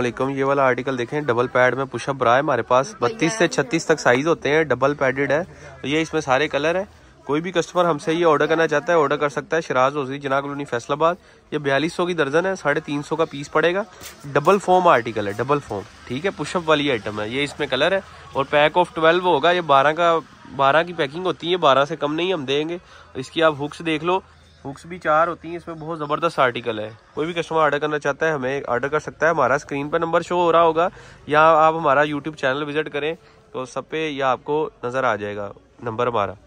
वालेकुम ये वाला आर्टिकल देखें डबल पैड में पुशअप रहा है हमारे पास 32 से 36 तक साइज होते हैं डबल पैडेड है तो ये इसमें सारे कलर है कोई भी कस्टमर हमसे ये ऑर्डर करना चाहता है ऑर्डर कर सकता है शराज ओजी जना कॉलोनी फैसलाबाद ये बयालीस सौ की दर्जन है साढ़े तीन सौ का पीस पड़ेगा डबल फॉर्म आर्टिकल है डबल फॉर्म ठीक है पुशअप वाली आइटम है ये इसमें कलर है और पैक ऑफ ट्वेल्व होगा ये बारह का बारह की पैकिंग होती है बारह से कम नहीं हम देंगे इसकी आप हुक्स देख लो हुक्स भी चार होती हैं इसमें बहुत ज़बरदस्त आर्टिकल है कोई भी कस्टमर ऑर्डर करना चाहता है हमें ऑर्डर कर सकता है हमारा स्क्रीन पर नंबर शो हो रहा होगा या आप हमारा यूट्यूब चैनल विजिट करें तो सब पे यह आपको नज़र आ जाएगा नंबर हमारा